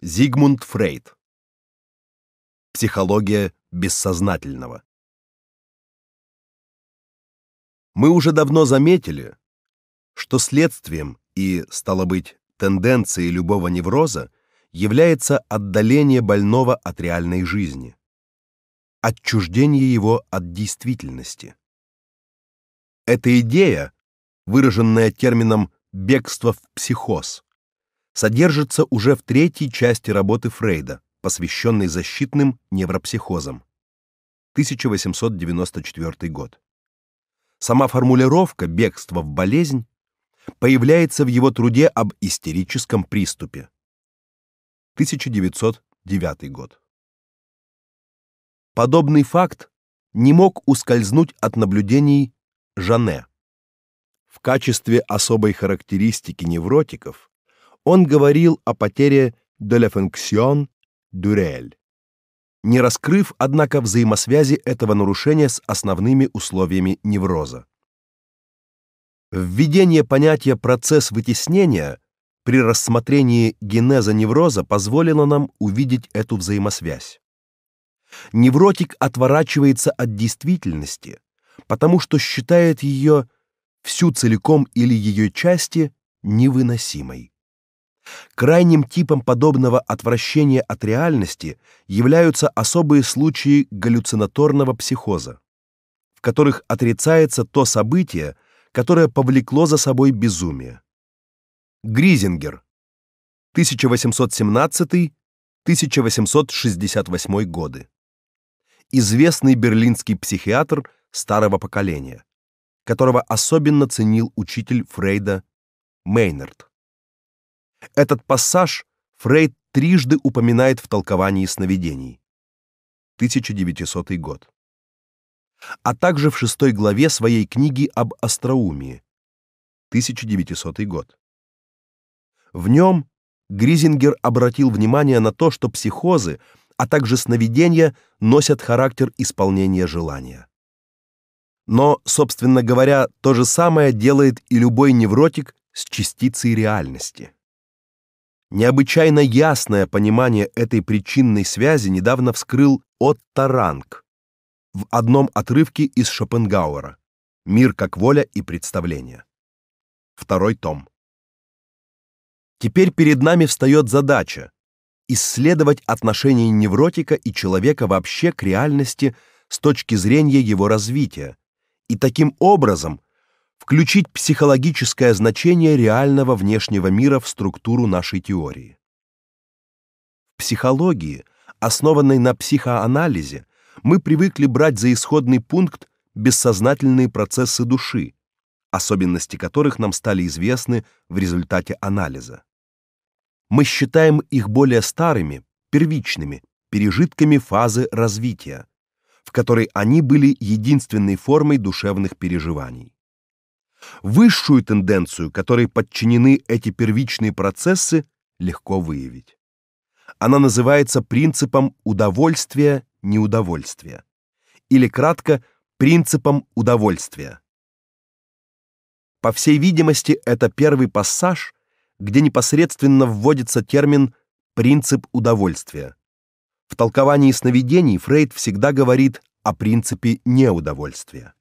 Зигмунд Фрейд. Психология бессознательного. Мы уже давно заметили, что следствием и стало быть тенденцией любого невроза является отдаление больного от реальной жизни, отчуждение его от действительности. Эта идея, выраженная термином бегство в психоз, содержится уже в третьей части работы Фрейда, посвященной защитным невропсихозам. 1894 год. Сама формулировка «бегство в болезнь» появляется в его труде об истерическом приступе. 1909 год. Подобный факт не мог ускользнуть от наблюдений Жане. В качестве особой характеристики невротиков он говорил о потере «de la fonction durel», не раскрыв, однако, взаимосвязи этого нарушения с основными условиями невроза. Введение понятия «процесс вытеснения» при рассмотрении генеза невроза позволило нам увидеть эту взаимосвязь. Невротик отворачивается от действительности, потому что считает ее всю целиком или ее части невыносимой. Крайним типом подобного отвращения от реальности являются особые случаи галлюцинаторного психоза, в которых отрицается то событие, которое повлекло за собой безумие. Гризингер 1817-1868 годы. Известный берлинский психиатр старого поколения, которого особенно ценил учитель Фрейда Мейнард. Этот пассаж Фрейд трижды упоминает в толковании сновидений. 1900 год. А также в шестой главе своей книги об остроумии. 1900 год. В нем Гризингер обратил внимание на то, что психозы, а также сновидения носят характер исполнения желания. Но, собственно говоря, то же самое делает и любой невротик с частицей реальности. Необычайно ясное понимание этой причинной связи недавно вскрыл Отто Ранг в одном отрывке из Шопенгауэра «Мир как воля и представление». Второй том. Теперь перед нами встает задача исследовать отношение невротика и человека вообще к реальности с точки зрения его развития и таким образом включить психологическое значение реального внешнего мира в структуру нашей теории. В психологии, основанной на психоанализе, мы привыкли брать за исходный пункт бессознательные процессы души, особенности которых нам стали известны в результате анализа. Мы считаем их более старыми, первичными, пережитками фазы развития, в которой они были единственной формой душевных переживаний. Высшую тенденцию, которой подчинены эти первичные процессы, легко выявить. Она называется принципом удовольствия-неудовольствия или кратко принципом удовольствия. По всей видимости, это первый пассаж, где непосредственно вводится термин принцип удовольствия. В толковании сновидений Фрейд всегда говорит о принципе неудовольствия.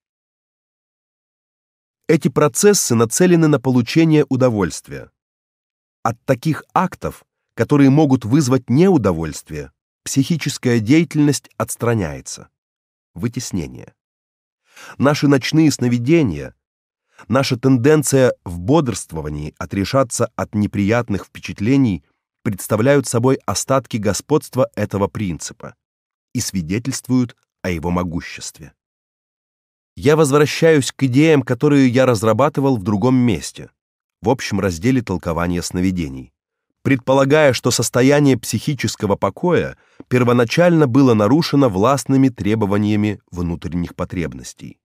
Эти процессы нацелены на получение удовольствия. От таких актов, которые могут вызвать неудовольствие, психическая деятельность отстраняется. Вытеснение. Наши ночные сновидения, наша тенденция в бодрствовании отрешаться от неприятных впечатлений представляют собой остатки господства этого принципа и свидетельствуют о его могуществе я возвращаюсь к идеям, которые я разрабатывал в другом месте, в общем разделе толкования сновидений, предполагая, что состояние психического покоя первоначально было нарушено властными требованиями внутренних потребностей.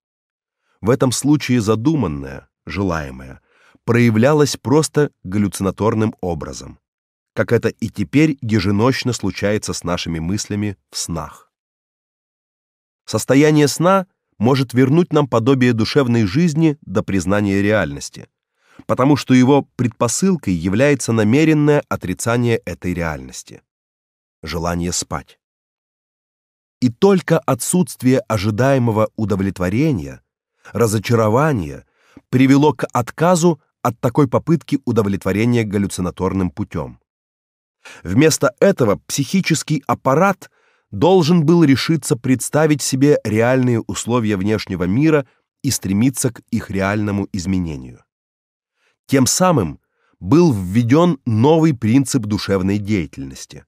В этом случае задуманное, желаемое, проявлялось просто галлюцинаторным образом, как это и теперь еженочно случается с нашими мыслями в снах. Состояние сна — может вернуть нам подобие душевной жизни до признания реальности, потому что его предпосылкой является намеренное отрицание этой реальности. Желание спать. И только отсутствие ожидаемого удовлетворения, разочарования привело к отказу от такой попытки удовлетворения галлюцинаторным путем. Вместо этого психический аппарат – должен был решиться представить себе реальные условия внешнего мира и стремиться к их реальному изменению. Тем самым был введен новый принцип душевной деятельности.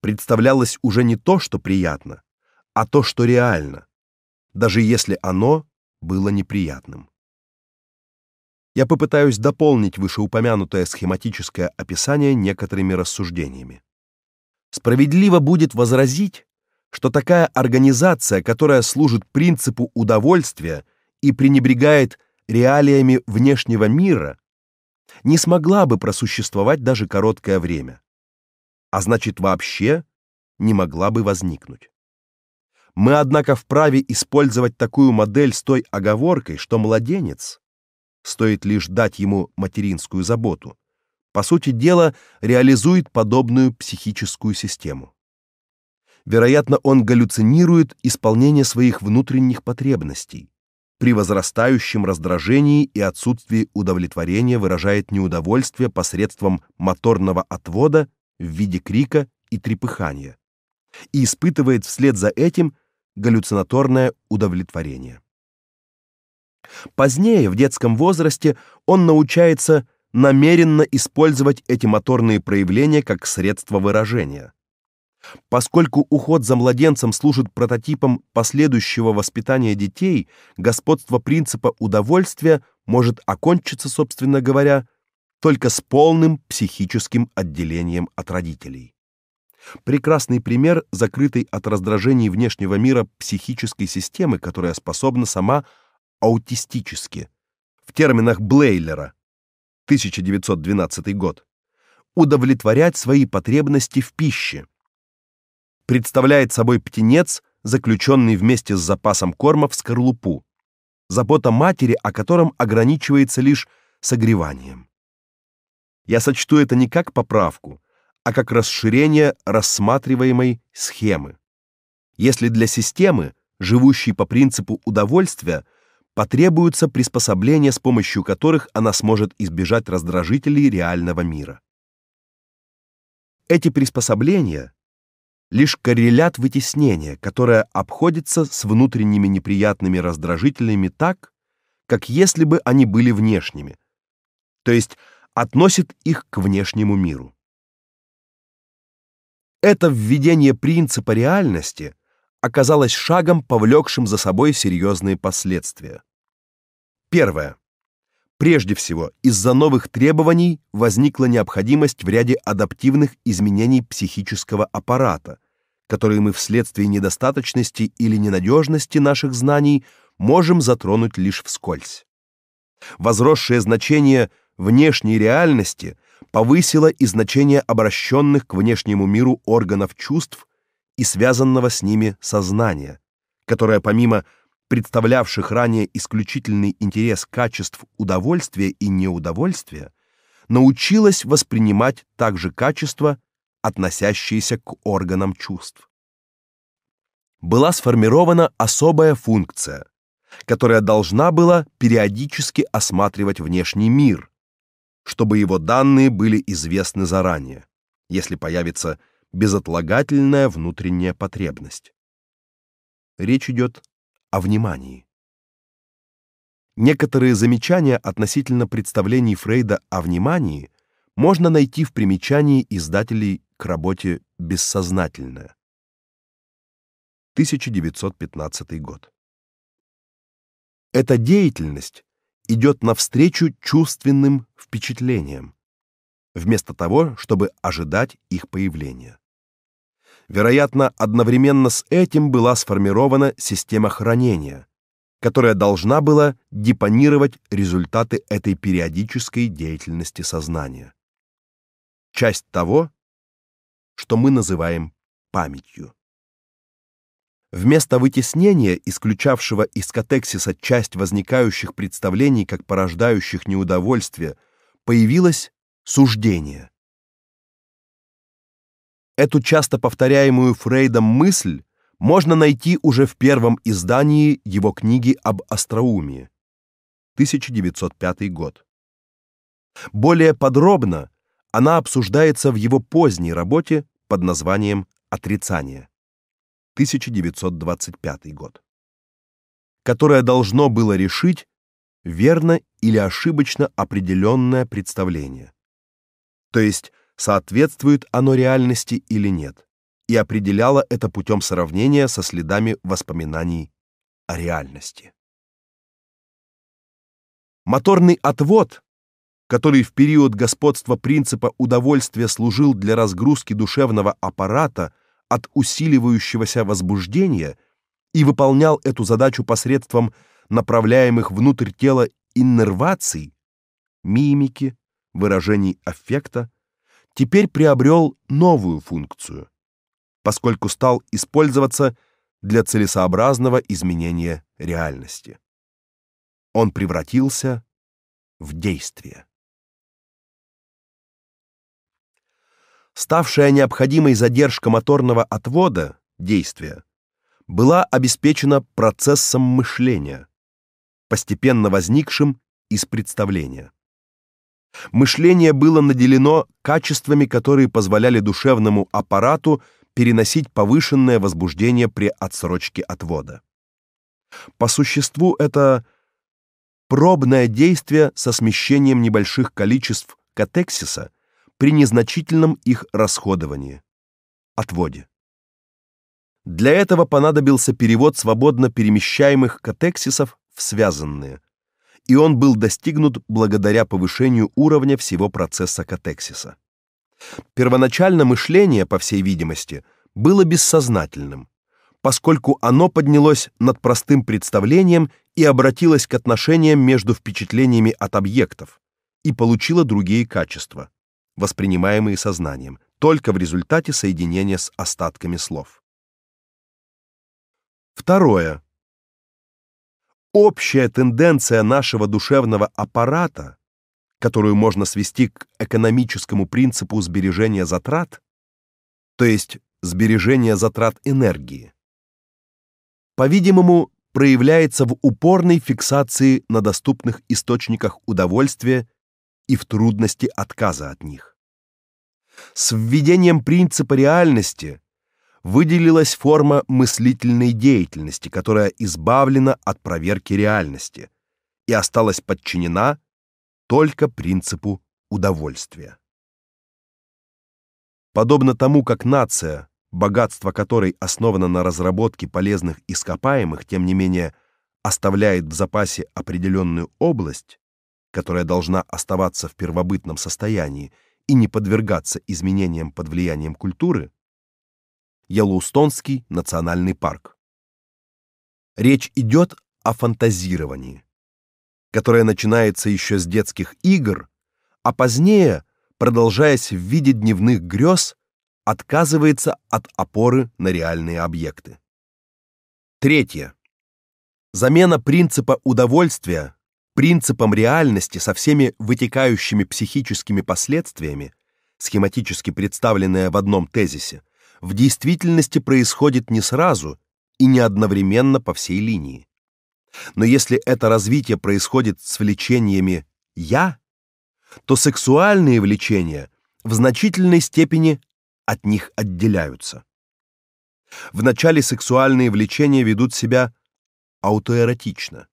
Представлялось уже не то, что приятно, а то, что реально, даже если оно было неприятным. Я попытаюсь дополнить вышеупомянутое схематическое описание некоторыми рассуждениями. Справедливо будет возразить, что такая организация, которая служит принципу удовольствия и пренебрегает реалиями внешнего мира, не смогла бы просуществовать даже короткое время, а значит вообще не могла бы возникнуть. Мы однако вправе использовать такую модель с той оговоркой, что младенец стоит лишь дать ему материнскую заботу, по сути дела, реализует подобную психическую систему. Вероятно, он галлюцинирует исполнение своих внутренних потребностей. При возрастающем раздражении и отсутствии удовлетворения выражает неудовольствие посредством моторного отвода в виде крика и трепыхания и испытывает вслед за этим галлюцинаторное удовлетворение. Позднее, в детском возрасте, он научается намеренно использовать эти моторные проявления как средство выражения. Поскольку уход за младенцем служит прототипом последующего воспитания детей, господство принципа удовольствия может окончиться, собственно говоря, только с полным психическим отделением от родителей. Прекрасный пример закрытой от раздражений внешнего мира психической системы, которая способна сама аутистически, в терминах Блейлера, 1912 год, удовлетворять свои потребности в пище. Представляет собой птенец, заключенный вместе с запасом корма в скорлупу, забота матери о котором ограничивается лишь согреванием. Я сочту это не как поправку, а как расширение рассматриваемой схемы. Если для системы, живущей по принципу удовольствия, потребуются приспособления, с помощью которых она сможет избежать раздражителей реального мира. Эти приспособления лишь коррелят вытеснения, которое обходится с внутренними неприятными раздражителями так, как если бы они были внешними, то есть относит их к внешнему миру. Это введение принципа реальности – оказалось шагом, повлекшим за собой серьезные последствия. Первое. Прежде всего, из-за новых требований возникла необходимость в ряде адаптивных изменений психического аппарата, которые мы вследствие недостаточности или ненадежности наших знаний можем затронуть лишь вскользь. Возросшее значение внешней реальности повысило и значение обращенных к внешнему миру органов чувств и связанного с ними сознания, которое помимо представлявших ранее исключительный интерес качеств удовольствия и неудовольствия, научилось воспринимать также качества, относящиеся к органам чувств. Была сформирована особая функция, которая должна была периодически осматривать внешний мир, чтобы его данные были известны заранее, если появится безотлагательная внутренняя потребность. Речь идет о внимании. Некоторые замечания относительно представлений Фрейда о внимании можно найти в примечании издателей к работе «Бессознательное». 1915 год. Эта деятельность идет навстречу чувственным впечатлениям, вместо того, чтобы ожидать их появления. Вероятно, одновременно с этим была сформирована система хранения, которая должна была депонировать результаты этой периодической деятельности сознания. Часть того, что мы называем памятью. Вместо вытеснения, исключавшего из катексиса часть возникающих представлений как порождающих неудовольствие, появилось суждение – Эту часто повторяемую Фрейдом мысль можно найти уже в первом издании его книги об остроумии. 1905 год. Более подробно она обсуждается в его поздней работе под названием Отрицание. 1925 год. Которое должно было решить верно или ошибочно определенное представление. То есть соответствует оно реальности или нет, и определяла это путем сравнения со следами воспоминаний о реальности. Моторный отвод, который в период господства принципа удовольствия служил для разгрузки душевного аппарата от усиливающегося возбуждения и выполнял эту задачу посредством направляемых внутрь тела иннерваций, мимики, выражений аффекта, теперь приобрел новую функцию, поскольку стал использоваться для целесообразного изменения реальности. Он превратился в действие. Ставшая необходимой задержка моторного отвода действия была обеспечена процессом мышления, постепенно возникшим из представления. Мышление было наделено качествами, которые позволяли душевному аппарату переносить повышенное возбуждение при отсрочке отвода. По существу это пробное действие со смещением небольших количеств катексиса при незначительном их расходовании отводе. Для этого понадобился перевод свободно перемещаемых катексисов в связанные, и он был достигнут благодаря повышению уровня всего процесса катексиса. Первоначально мышление, по всей видимости, было бессознательным, поскольку оно поднялось над простым представлением и обратилось к отношениям между впечатлениями от объектов и получило другие качества, воспринимаемые сознанием, только в результате соединения с остатками слов. Второе общая тенденция нашего душевного аппарата, которую можно свести к экономическому принципу сбережения затрат, то есть сбережения затрат энергии, по-видимому, проявляется в упорной фиксации на доступных источниках удовольствия и в трудности отказа от них. С введением принципа реальности – выделилась форма мыслительной деятельности, которая избавлена от проверки реальности и осталась подчинена только принципу удовольствия. Подобно тому, как нация, богатство которой основано на разработке полезных ископаемых, тем не менее оставляет в запасе определенную область, которая должна оставаться в первобытном состоянии и не подвергаться изменениям под влиянием культуры, Йеллоустонский национальный парк. Речь идет о фантазировании, которое начинается еще с детских игр, а позднее, продолжаясь в виде дневных грез, отказывается от опоры на реальные объекты. Третье. Замена принципа удовольствия принципом реальности со всеми вытекающими психическими последствиями, схематически представленная в одном тезисе, в действительности происходит не сразу и не одновременно по всей линии. Но если это развитие происходит с влечениями «я», то сексуальные влечения в значительной степени от них отделяются. Вначале сексуальные влечения ведут себя аутоэротично.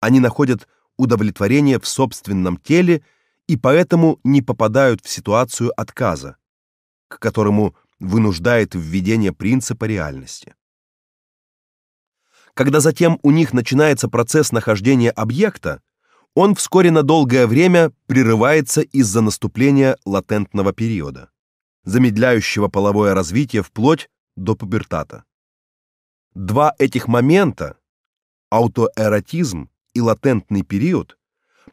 Они находят удовлетворение в собственном теле и поэтому не попадают в ситуацию отказа, к которому вынуждает введение принципа реальности. Когда затем у них начинается процесс нахождения объекта, он вскоре на долгое время прерывается из-за наступления латентного периода, замедляющего половое развитие вплоть до пубертата. Два этих момента аутоэротизм и латентный период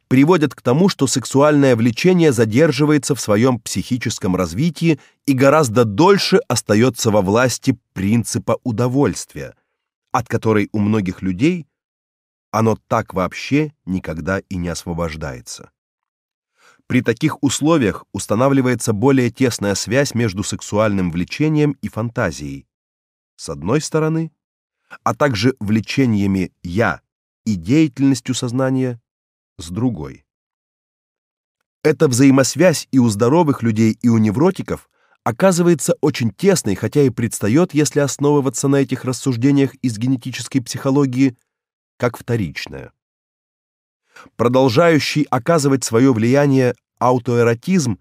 приводят к тому, что сексуальное влечение задерживается в своем психическом развитии и гораздо дольше остается во власти принципа удовольствия, от которой у многих людей оно так вообще никогда и не освобождается. При таких условиях устанавливается более тесная связь между сексуальным влечением и фантазией. С одной стороны, а также влечениями я и деятельностью сознания с другой. Эта взаимосвязь и у здоровых людей, и у невротиков оказывается очень тесной, хотя и предстает, если основываться на этих рассуждениях из генетической психологии, как вторичная. Продолжающий оказывать свое влияние аутоэротизм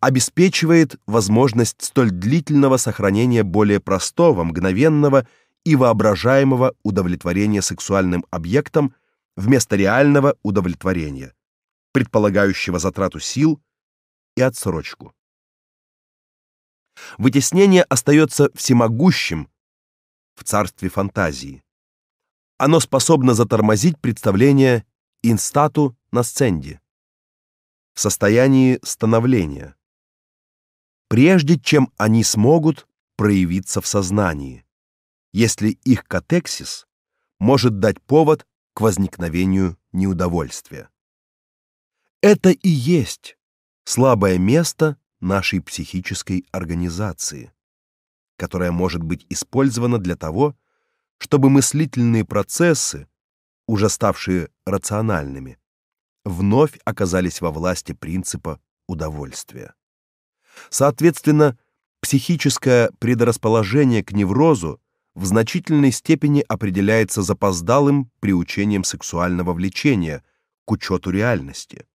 обеспечивает возможность столь длительного сохранения более простого, мгновенного и воображаемого удовлетворения сексуальным объектом – вместо реального удовлетворения, предполагающего затрату сил и отсрочку. Вытеснение остается всемогущим в царстве фантазии. Оно способно затормозить представление инстату на сцене, в состоянии становления, прежде чем они смогут проявиться в сознании, если их катексис может дать повод к возникновению неудовольствия. Это и есть слабое место нашей психической организации, которое может быть использовано для того, чтобы мыслительные процессы, уже ставшие рациональными, вновь оказались во власти принципа удовольствия. Соответственно, психическое предрасположение к неврозу в значительной степени определяется запоздалым приучением сексуального влечения к учету реальности.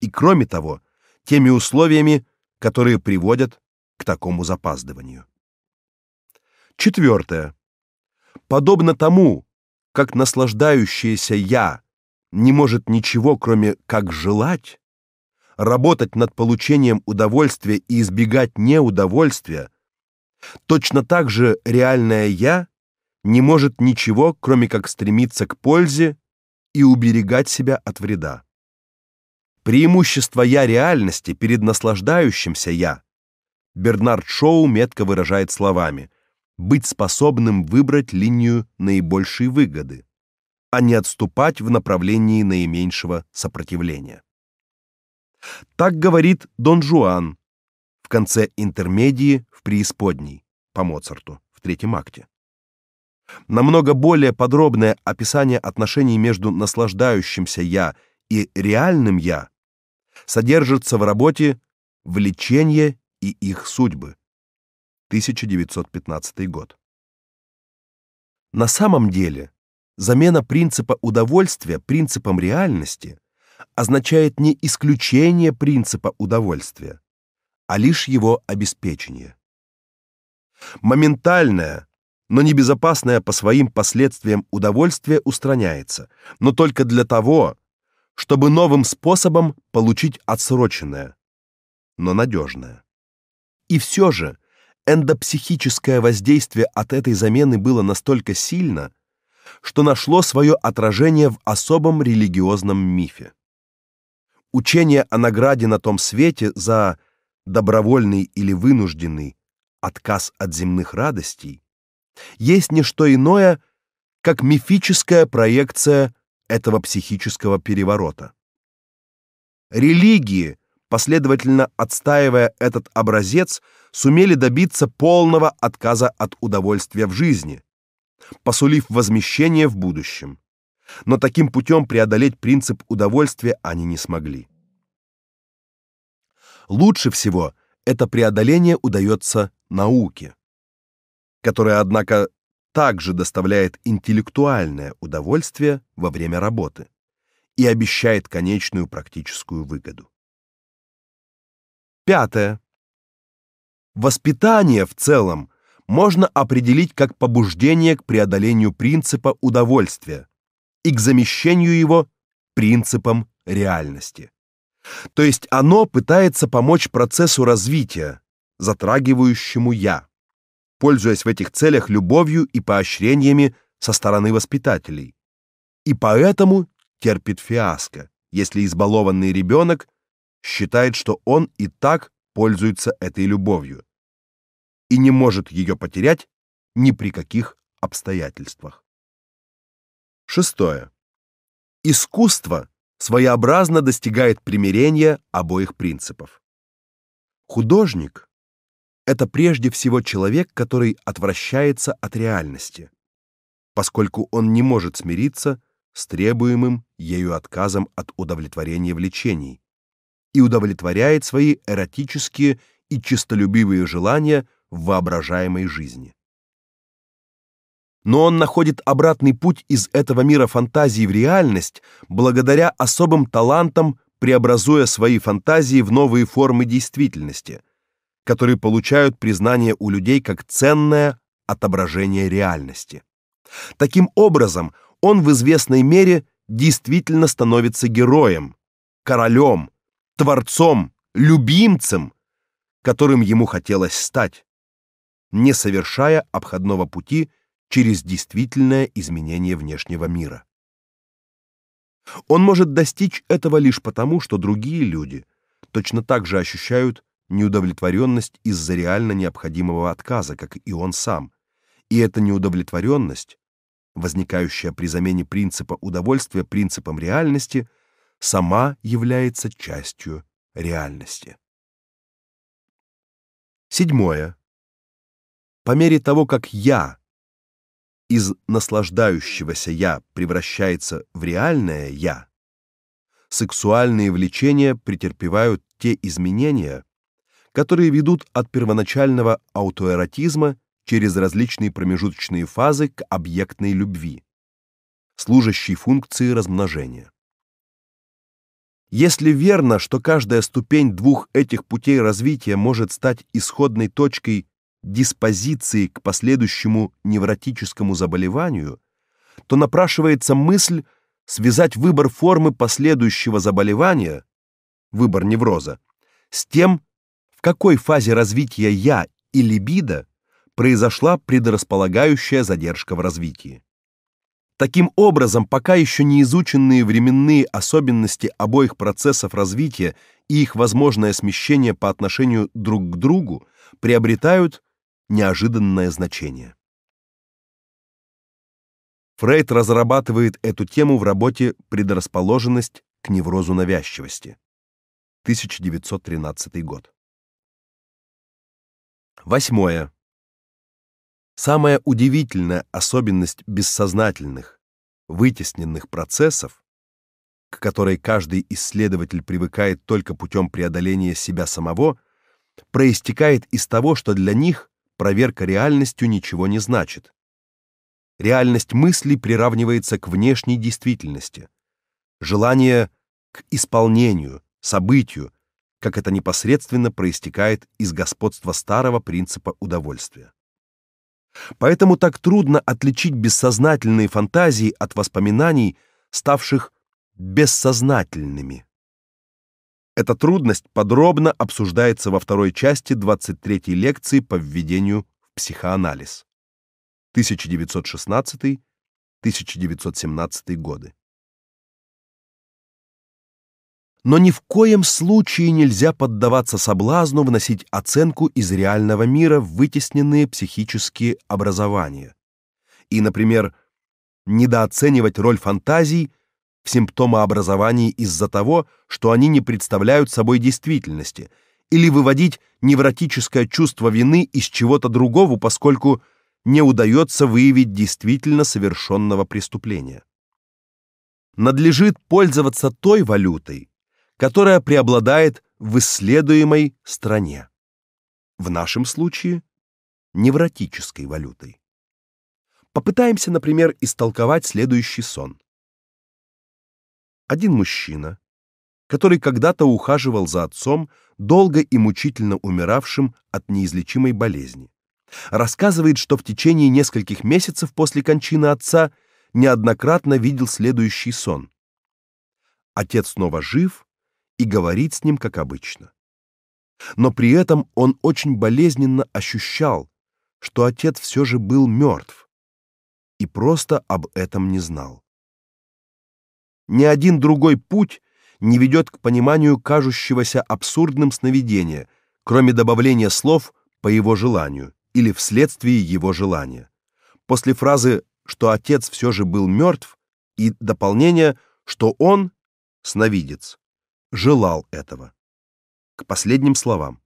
И кроме того, теми условиями, которые приводят к такому запаздыванию. Четвертое. Подобно тому, как наслаждающееся я не может ничего, кроме как желать, работать над получением удовольствия и избегать неудовольствия – Точно так же реальное я не может ничего, кроме как стремиться к пользе и уберегать себя от вреда. Преимущество я реальности перед наслаждающимся я Бернард Шоу метко выражает словами: быть способным выбрать линию наибольшей выгоды, а не отступать в направлении наименьшего сопротивления. Так говорит Дон Жуан в конце интермедии в преисподней по Моцарту в третьем акте. Намного более подробное описание отношений между наслаждающимся я и реальным я содержится в работе Влечение и их судьбы. 1915 год. На самом деле, замена принципа удовольствия принципом реальности означает не исключение принципа удовольствия, а лишь его обеспечение. Моментальное, но небезопасное по своим последствиям удовольствие устраняется, но только для того, чтобы новым способом получить отсроченное, но надежное. И все же эндопсихическое воздействие от этой замены было настолько сильно, что нашло свое отражение в особом религиозном мифе. Учение о награде на том свете за добровольный или вынужденный отказ от земных радостей, есть не что иное, как мифическая проекция этого психического переворота. Религии, последовательно отстаивая этот образец, сумели добиться полного отказа от удовольствия в жизни, посулив возмещение в будущем. Но таким путем преодолеть принцип удовольствия они не смогли. Лучше всего это преодоление удается науке, которая однако также доставляет интеллектуальное удовольствие во время работы и обещает конечную практическую выгоду. Пятое. Воспитание в целом можно определить как побуждение к преодолению принципа удовольствия и к замещению его принципом реальности. То есть оно пытается помочь процессу развития, затрагивающему я, пользуясь в этих целях любовью и поощрениями со стороны воспитателей. И поэтому терпит фиаско, если избалованный ребенок считает, что он и так пользуется этой любовью и не может ее потерять ни при каких обстоятельствах. Шестое. Искусство своеобразно достигает примирения обоих принципов. Художник это прежде всего человек, который отвращается от реальности, поскольку он не может смириться с требуемым ею отказом от удовлетворения влечений и удовлетворяет свои эротические и чистолюбивые желания в воображаемой жизни но он находит обратный путь из этого мира фантазии в реальность благодаря особым талантам, преобразуя свои фантазии в новые формы действительности, которые получают признание у людей как ценное отображение реальности. Таким образом, он в известной мере действительно становится героем, королем, творцом, любимцем, которым ему хотелось стать, не совершая обходного пути через действительное изменение внешнего мира. Он может достичь этого лишь потому, что другие люди точно так же ощущают неудовлетворенность из-за реально необходимого отказа, как и он сам. И эта неудовлетворенность, возникающая при замене принципа удовольствия принципом реальности, сама является частью реальности. Седьмое. По мере того, как я из наслаждающегося «я» превращается в реальное «я», сексуальные влечения претерпевают те изменения, которые ведут от первоначального аутоэротизма через различные промежуточные фазы к объектной любви, служащей функции размножения. Если верно, что каждая ступень двух этих путей развития может стать исходной точкой диспозиции к последующему невротическому заболеванию, то напрашивается мысль связать выбор формы последующего заболевания, выбор невроза, с тем, в какой фазе развития я и либидо произошла предрасполагающая задержка в развитии. Таким образом, пока еще не изученные временные особенности обоих процессов развития и их возможное смещение по отношению друг к другу приобретают неожиданное значение. Фрейд разрабатывает эту тему в работе Предрасположенность к неврозу навязчивости. 1913 год. Восьмое. Самая удивительная особенность бессознательных, вытесненных процессов, к которой каждый исследователь привыкает только путем преодоления себя самого, проистекает из того, что для них проверка реальностью ничего не значит. Реальность мысли приравнивается к внешней действительности. Желание к исполнению, событию, как это непосредственно проистекает из господства старого принципа удовольствия. Поэтому так трудно отличить бессознательные фантазии от воспоминаний, ставших бессознательными. Эта трудность подробно обсуждается во второй части 23-й лекции по введению в психоанализ. 1916-1917 годы. Но ни в коем случае нельзя поддаваться соблазну вносить оценку из реального мира в вытесненные психические образования. И, например, недооценивать роль фантазий – в симптомообразовании из-за того, что они не представляют собой действительности, или выводить невротическое чувство вины из чего-то другого, поскольку не удается выявить действительно совершенного преступления. Надлежит пользоваться той валютой, которая преобладает в исследуемой стране. В нашем случае невротической валютой. Попытаемся, например, истолковать следующий сон один мужчина, который когда-то ухаживал за отцом, долго и мучительно умиравшим от неизлечимой болезни. Рассказывает, что в течение нескольких месяцев после кончины отца неоднократно видел следующий сон. Отец снова жив и говорит с ним как обычно. Но при этом он очень болезненно ощущал, что отец все же был мертв и просто об этом не знал. Ни один другой путь не ведет к пониманию кажущегося абсурдным сновидения, кроме добавления слов по его желанию или вследствие его желания. После фразы, что отец все же был мертв, и дополнение, что он сновидец желал этого. К последним словам.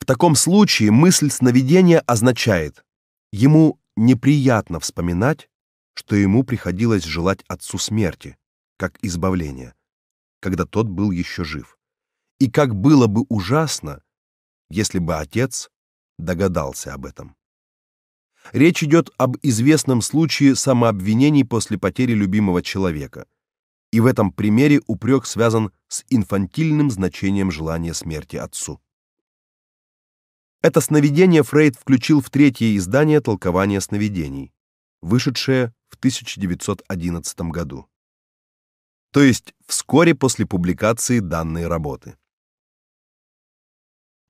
В таком случае мысль сновидения означает: ему неприятно вспоминать, что ему приходилось желать отцу смерти, как избавления, когда тот был еще жив. И как было бы ужасно, если бы отец догадался об этом. Речь идет об известном случае самообвинений после потери любимого человека. И в этом примере упрек связан с инфантильным значением желания смерти отцу. Это сновидение Фрейд включил в третье издание толкования сновидений вышедшая в 1911 году. То есть вскоре после публикации данной работы.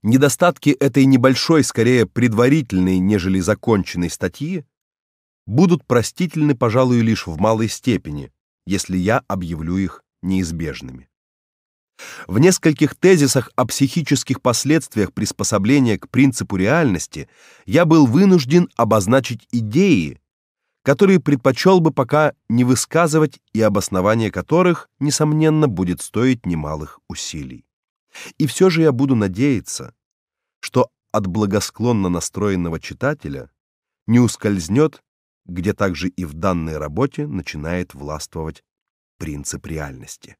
Недостатки этой небольшой, скорее предварительной, нежели законченной статьи будут простительны, пожалуй, лишь в малой степени, если я объявлю их неизбежными. В нескольких тезисах о психических последствиях приспособления к принципу реальности я был вынужден обозначить идеи, которые предпочел бы пока не высказывать и обоснование которых, несомненно, будет стоить немалых усилий. И все же я буду надеяться, что от благосклонно настроенного читателя не ускользнет, где также и в данной работе начинает властвовать принцип реальности.